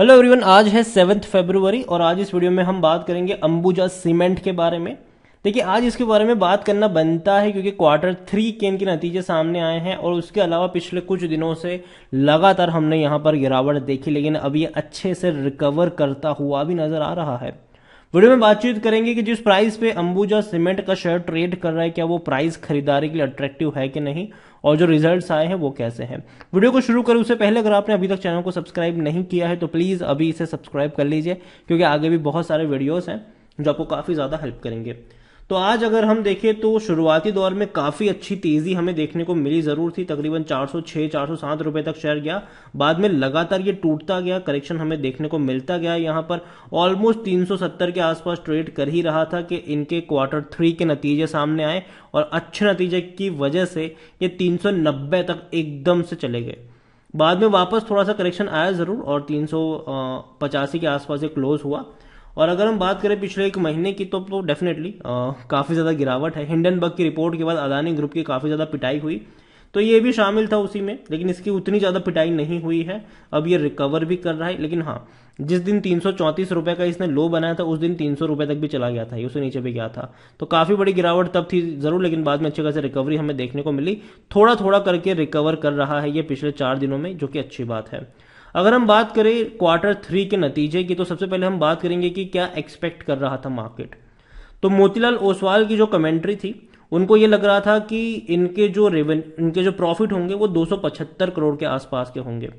hello everyone आज है seventh February और आज इस वीडियो में हम बात करेंगे अंबुजा सीमेंट के बारे में देखिए आज इसके बारे में बात करना बनता है क्योंकि क्वार्टर थ्री के इनके नतीजे सामने आए हैं और उसके अलावा पिछले कुछ दिनों से लगातार हमने यहां पर गिरावट देखी लेकिन अब ये अच्छे से रिकवर करता हुआ भी नजर आ रहा है वीडियो में बातचीत करेंगे कि जिस प्राइस पे अंबुजा सीमेंट का शेयर ट्रेड कर रहा है क्या वो प्राइस खरीदारी के लिए अट्रैक्टिव है कि नहीं और जो रिजल्ट्स आए हैं वो कैसे हैं वीडियो को शुरू करूँ उससे पहले अगर आपने अभी तक चैनल को सब्सक्राइब नहीं किया है तो प्लीज़ अभी इसे सब्सक्राइब कर लीजिए क्योंकि आगे भी बहुत सारे वीडियोज़ हैं जो आपको काफ़ी ज़्यादा हेल्प करेंगे तो आज अगर हम देखें तो शुरुआती दौर में काफ़ी अच्छी तेज़ी हमें देखने को मिली ज़रूर थी तकरीबन 406 407 रुपए तक शेयर गया बाद में लगातार ये टूटता गया करेक्शन हमें देखने को मिलता गया यहाँ पर ऑलमोस्ट 370 के आसपास ट्रेड कर ही रहा था कि इनके क्वार्टर थ्री के नतीजे सामने आए और अच्छे नतीजे की वजह से ये तीन तक एकदम से चले गए बाद में वापस थोड़ा सा करेक्शन आया ज़रूर और तीन के आसपास ये क्लोज़ हुआ और अगर हम बात करें पिछले एक महीने की तो तो डेफिनेटली काफ़ी ज़्यादा गिरावट है हिंडनबर्ग की रिपोर्ट के बाद अदानी ग्रुप की काफ़ी ज़्यादा पिटाई हुई तो ये भी शामिल था उसी में लेकिन इसकी उतनी ज़्यादा पिटाई नहीं हुई है अब ये रिकवर भी कर रहा है लेकिन हाँ जिस दिन तीन रुपए का इसने लो बनाया था उस दिन तीन रुपए तक भी चला गया था ये उसे नीचे भी गया था तो काफ़ी बड़ी गिरावट तब थी ज़रूर लेकिन बाद में अच्छे खासे रिकवरी हमें देखने को मिली थोड़ा थोड़ा करके रिकवर कर रहा है ये पिछले चार दिनों में जो कि अच्छी बात है अगर हम बात करें क्वार्टर थ्री के नतीजे की तो सबसे पहले हम बात करेंगे कि क्या एक्सपेक्ट कर रहा था मार्केट तो मोतीलाल ओसवाल की जो कमेंट्री थी उनको ये लग रहा था कि इनके जो रेवन इनके जो प्रॉफिट होंगे वो 275 करोड़ के आसपास के होंगे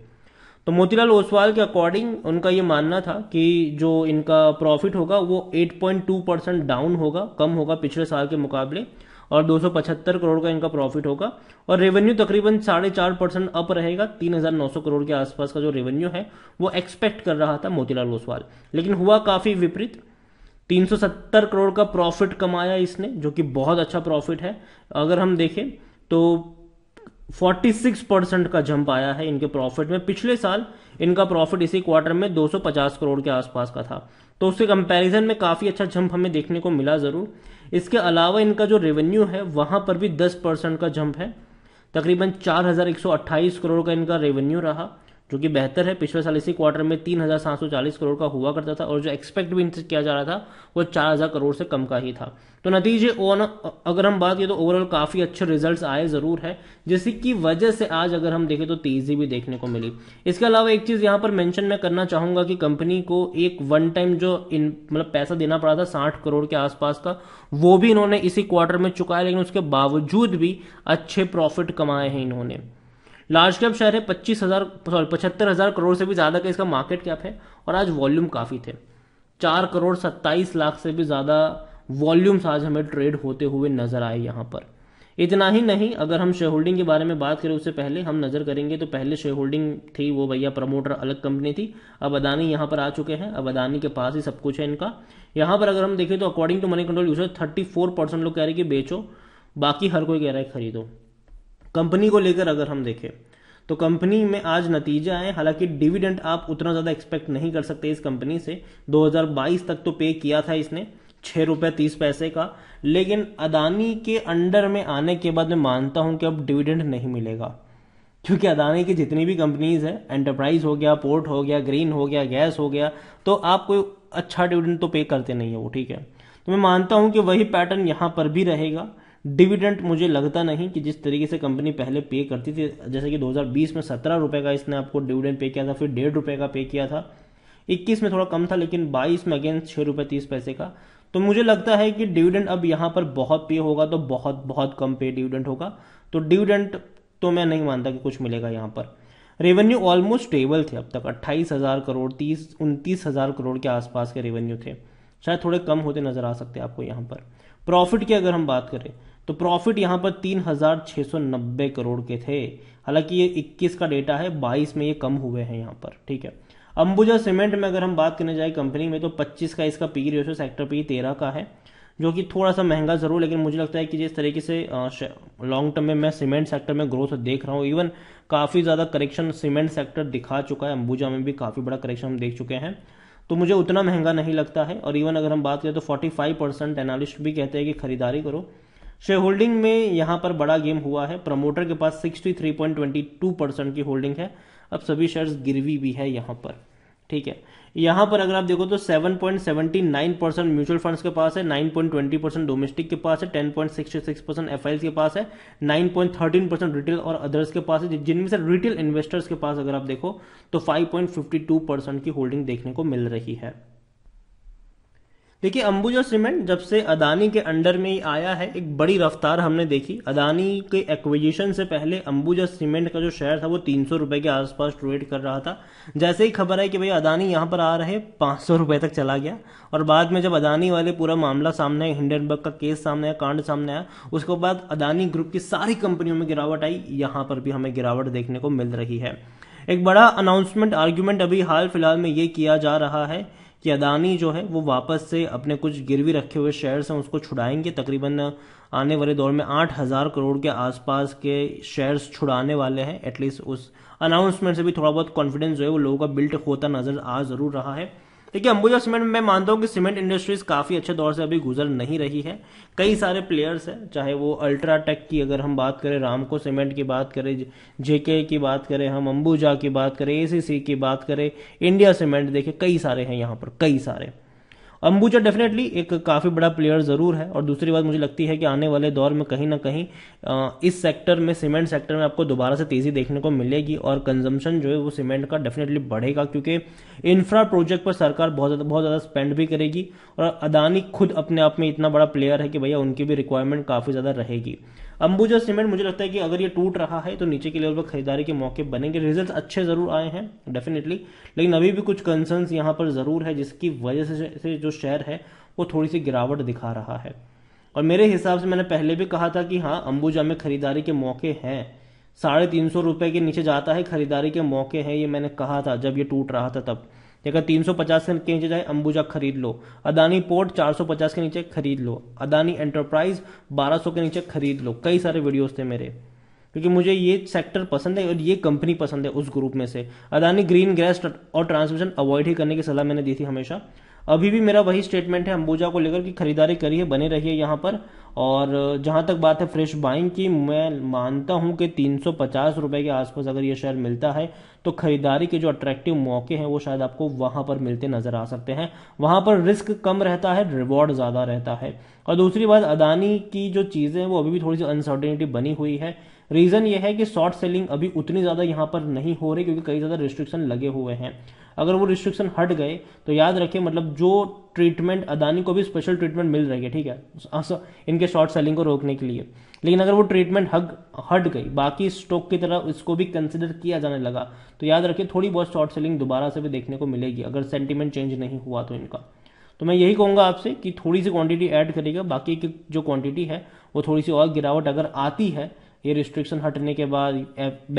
तो मोतीलाल ओसवाल के अकॉर्डिंग उनका ये मानना था कि जो इनका प्रॉफिट होगा वो 8.2 परसेंट डाउन होगा कम होगा पिछले साल के मुकाबले और दो करोड़ का इनका प्रॉफिट होगा और रेवेन्यू तकरीबन साढ़े चार परसेंट अप रहेगा 3,900 करोड़ के आसपास का जो रेवेन्यू है वो एक्सपेक्ट कर रहा था मोतीलाल ओसवाल लेकिन हुआ काफ़ी विपरीत 370 करोड़ का प्रॉफिट कमाया इसने जो कि बहुत अच्छा प्रॉफिट है अगर हम देखें तो 46 परसेंट का जंप आया है इनके प्रॉफिट में पिछले साल इनका प्रॉफिट इसी क्वार्टर में 250 करोड़ के आसपास का था तो उसके कंपैरिजन में काफ़ी अच्छा जंप हमें देखने को मिला ज़रूर इसके अलावा इनका जो रेवेन्यू है वहां पर भी दस परसेंट का जंप है तकरीबन चार हज़ार एक सौ अट्ठाईस करोड़ का इनका रेवेन्यू रहा जो कि बेहतर है पिछले साल इसी क्वार्टर में तीन हज़ार सात सौ चालीस करोड़ का हुआ करता था और जो एक्सपेक्ट भी किया जा रहा था वो चार हज़ार करोड़ से कम का ही था तो नतीजे अगर हम बात करें तो ओवरऑल काफ़ी अच्छे रिजल्ट्स आए ज़रूर है जिसकी वजह से आज अगर हम देखें तो तेज़ी भी देखने को मिली इसके अलावा एक चीज़ यहां पर मैंशन मैं करना चाहूंगा कि कंपनी को एक वन टाइम जो इन मतलब पैसा देना पड़ा था साठ करोड़ के आसपास का वो भी इन्होंने इसी क्वार्टर में चुकाया लेकिन उसके बावजूद भी अच्छे प्रॉफिट कमाए हैं इन्होंने लार्ज कैप शेयर है पच्चीस हज़ार सॉरी पचहत्तर हज़ार करोड़ से भी ज़्यादा का इसका मार्केट कैप है और आज वॉल्यूम काफ़ी थे चार करोड़ सत्ताईस लाख से भी ज़्यादा वॉल्यूम्स आज हमें ट्रेड होते हुए नज़र आए यहाँ पर इतना ही नहीं अगर हम शेयर होल्डिंग के बारे में बात करें उससे पहले हम नज़र करेंगे तो पहले शेयर होल्डिंग थी वो भैया प्रमोटर अलग कंपनी थी अब अदानी यहां पर आ चुके हैं अब अदानी के पास ही सब कुछ है इनका यहां पर अगर हम देखें तो according to Moneycontrol user thirty four percent लोग कह रहे हैं कि बेचो बाकी हर कोई कह रहा है खरीदो कंपनी को लेकर अगर हम देखें तो कंपनी में आज नतीजा है हालांकि डिविडेंड आप उतना ज़्यादा एक्सपेक्ट नहीं कर सकते इस कंपनी से 2022 तक तो पे किया था इसने छः रुपये तीस पैसे का लेकिन अदानी के अंडर में आने के बाद मैं मानता हूँ कि अब डिविडेंड नहीं मिलेगा क्योंकि अदानी की जितनी भी कंपनीज़ है एंटरप्राइज हो गया पोर्ट हो गया ग्रीन हो गया गैस हो गया तो आप कोई अच्छा डिविडेंड तो पे करते नहीं है वो ठीक है तो मैं मानता हूँ कि वही पैटर्न यहाँ पर भी रहेगा डिविडेंट मुझे लगता नहीं कि जिस तरीके से कंपनी पहले पे करती थी जैसे कि 2020 में सत्रह रुपये का इसने आपको डिविडेंट पे किया था फिर डेढ़ रुपये का पे किया था 21 में थोड़ा कम था लेकिन 22 में अगेन छः रुपये तीस पैसे का तो मुझे लगता है कि डिविडेंट अब यहाँ पर बहुत पे होगा तो बहुत बहुत कम पे डिविडेंट होगा तो डिविडेंट तो मैं नहीं मानता कि कुछ मिलेगा यहाँ पर रेवेन्यू ऑलमोस्ट स्टेबल थे अब तक अट्ठाईस हज़ार करोड़ तीस उनतीस हज़ार करोड़ के आसपास के रेवेन्यू थे शायद थोड़े कम होते नज़र आ सकते हैं आपको यहाँ पर प्रॉफिट की अगर हम बात करें तो प्रॉफिट यहाँ पर तीन हजार छः सौ नब्बे करोड़ के थे हालांकि ये इक्कीस का डेटा है बाईस में ये कम हुए हैं यहाँ पर ठीक है अंबुजा सीमेंट में अगर हम बात करने जाए कंपनी में तो पच्चीस का इसका पी रेशो सेक्टर पी तेरह का है जो कि थोड़ा सा महंगा ज़रूर लेकिन मुझे लगता है कि जिस तरीके से लॉन्ग टर्म में मैं सीमेंट सेक्टर में ग्रोथ देख रहा हूँ इवन काफ़ी ज़्यादा करेक्शन सीमेंट सेक्टर दिखा चुका है अंबुजा में भी काफ़ी बड़ा करेक्शन हम देख चुके हैं तो मुझे उतना महंगा नहीं लगता है और इवन अगर हम बात करें तो 45 परसेंट एनालिस्ट भी कहते हैं कि खरीदारी करो शेयर होल्डिंग में यहाँ पर बड़ा गेम हुआ है प्रमोटर के पास 63.22 परसेंट की होल्डिंग है अब सभी शेयर्स गिरवी भी है यहाँ पर ठीक है यहाँ पर अगर आप देखो तो 7.79 परसेंट म्यूचुअल फंड्स के पास है 9.20 परसेंट डोमेस्टिक के पास है 10.66 परसेंट एफ के पास है 9.13 परसेंट रिटेल और अदर्स के पास है जिनमें से रिटेल इन्वेस्टर्स के पास अगर आप देखो तो 5.52 परसेंट की होल्डिंग देखने को मिल रही है देखिए अंबुजा सीमेंट जब से अदानी के अंडर में ही आया है एक बड़ी रफ्तार हमने देखी अदानी के एक्विजिशन से पहले अंबुजा सीमेंट का जो शेयर था वो तीन सौ रुपये के आसपास ट्रेड कर रहा था जैसे ही खबर आई कि भाई अदानी यहाँ पर आ रहे पाँच सौ रुपए तक चला गया और बाद में जब अदानी वाले पूरा मामला सामने आया हिंडनबर्ग का केस सामने आया कांड सामने आया उसके बाद अदानी ग्रुप की सारी कंपनियों में गिरावट आई यहाँ पर भी हमें गिरावट देखने को मिल रही है एक बड़ा अनाउंसमेंट आर्ग्यूमेंट अभी हाल फिलहाल में ये किया जा रहा है कि अदानी जो है वो वापस से अपने कुछ गिरवी रखे हुए शेयर्स हैं उसको छुड़ाएंगे तकरीबन आने वाले दौर में आठ हज़ार करोड़ के आसपास के शेयर्स छुड़ाने वाले हैं एटलीस्ट उस अनाउंसमेंट से भी थोड़ा बहुत कॉन्फिडेंस जो है वो लोगों का बिल्ट होता नज़र आ ज़रूर रहा है देखिए अंबुजा सीमेंट मैं मानता हूँ कि सीमेंट इंडस्ट्रीज काफ़ी अच्छे दौर से अभी गुजर नहीं रही है कई सारे प्लेयर्स हैं चाहे वो अल्ट्राटेक की अगर हम बात करें रामको सीमेंट की बात करें जेके की बात करें हम अंबुजा की बात करें एसीसी की बात करें इंडिया सीमेंट देखिए कई सारे हैं यहाँ पर कई सारे अंबुजा डेफिनेटली एक काफ़ी बड़ा प्लेयर ज़रूर है और दूसरी बात मुझे लगती है कि आने वाले दौर में कहीं ना कहीं इस सेक्टर में सीमेंट सेक्टर में आपको दोबारा से तेज़ी देखने को मिलेगी और कंजम्पशन जो है वो सीमेंट का डेफिनेटली बढ़ेगा क्योंकि इंफ्रा प्रोजेक्ट पर सरकार बहुत ज़्यादा बहुत ज़्यादा स्पेंड भी करेगी और अदानी खुद अपने आप में इतना बड़ा प्लेयर है कि भैया उनकी भी रिक्वायरमेंट काफ़ी ज़्यादा रहेगी अंबुजा सीमेंट मुझे लगता है कि अगर ये टूट रहा है तो नीचे के लेवल पर खरीदारी के मौके बनेंगे रिजल्ट अच्छे ज़रूर आए हैं डेफिनेटली लेकिन अभी भी कुछ कंसर्न्स यहाँ पर ज़रूर है जिसकी वजह से जो शेयर है वो थोड़ी सी गिरावट दिखा रहा है और मेरे हिसाब से मैंने पहले भी कहा था कि हाँ अंबुजा में खरीदारी के मौके हैं साढ़े तीन सौ रुपए के नीचे जाता है खरीदारी के मौके हैं ये मैंने कहा था जब ये टूट रहा था तब जगह 350 के नीचे जाए अंबुजा खरीद लो अदानी पोर्ट 450 के नीचे खरीद लो अदानी एंटरप्राइज 1200 के नीचे खरीद लो कई सारे वीडियोस थे मेरे क्योंकि मुझे ये सेक्टर पसंद है और ये कंपनी पसंद है उस ग्रुप में से अदानी ग्रीन गैस और ट्रांसमिशन अवॉइड ही करने की सलाह मैंने दी थी हमेशा अभी भी मेरा वही स्टेटमेंट है अंबुजा को लेकर कि खरीदारी करिए बने रहिए यहाँ पर और जहाँ तक बात है फ्रेश बाइंग की मैं मानता हूँ कि तीन सौ पचास के आसपास अगर ये शेयर मिलता है तो खरीदारी के जो अट्रैक्टिव मौके हैं वो शायद आपको वहाँ पर मिलते नज़र आ सकते हैं वहाँ पर रिस्क कम रहता है रिवॉर्ड ज़्यादा रहता है और दूसरी बात अदानी की जो चीज़ें हैं वो अभी भी थोड़ी सी अनसर्टेनिटी बनी हुई है रीज़न ये है कि शॉर्ट सेलिंग अभी उतनी ज़्यादा यहाँ पर नहीं हो रही क्योंकि कई ज़्यादा रिस्ट्रिक्शन लगे हुए हैं अगर वो रिस्ट्रिक्शन हट गए तो याद रखें मतलब जो ट्रीटमेंट अदानी को भी स्पेशल ट्रीटमेंट मिल रही है ठीक है इनके शॉर्ट सेलिंग को रोकने के लिए लेकिन अगर वो ट्रीटमेंट हग हट गई बाकी स्टॉक की तरह इसको भी कंसिडर किया जाने लगा तो याद रखिए थोड़ी बहुत शॉर्ट सेलिंग दोबारा से भी देखने को मिलेगी अगर सेंटिमेंट चेंज नहीं हुआ तो इनका तो मैं यही कहूंगा आपसे कि थोड़ी सी क्वांटिटी ऐड करेगा बाकी की जो क्वांटिटी है वो थोड़ी सी और गिरावट अगर आती है ये रिस्ट्रिक्शन हटने के बाद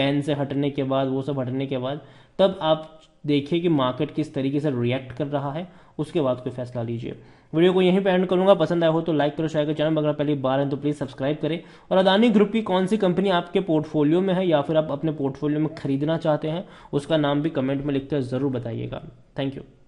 बैन से हटने के बाद वो सब हटने के बाद तब आप देखिए कि मार्केट किस तरीके से रिएक्ट कर रहा है उसके बाद कोई फैसला लीजिए वीडियो को यहीं पर एंड करूंगा पसंद आया हो तो लाइक करो शेयर चैनल अगर पहली बार है तो प्लीज़ सब्सक्राइब करें और अदानी ग्रुप की कौन सी कंपनी आपके पोर्टफोलियो में है या फिर आप अपने पोर्टफोलियो में खरीदना चाहते हैं उसका नाम भी कमेंट में लिखकर ज़रूर बताइएगा थैंक यू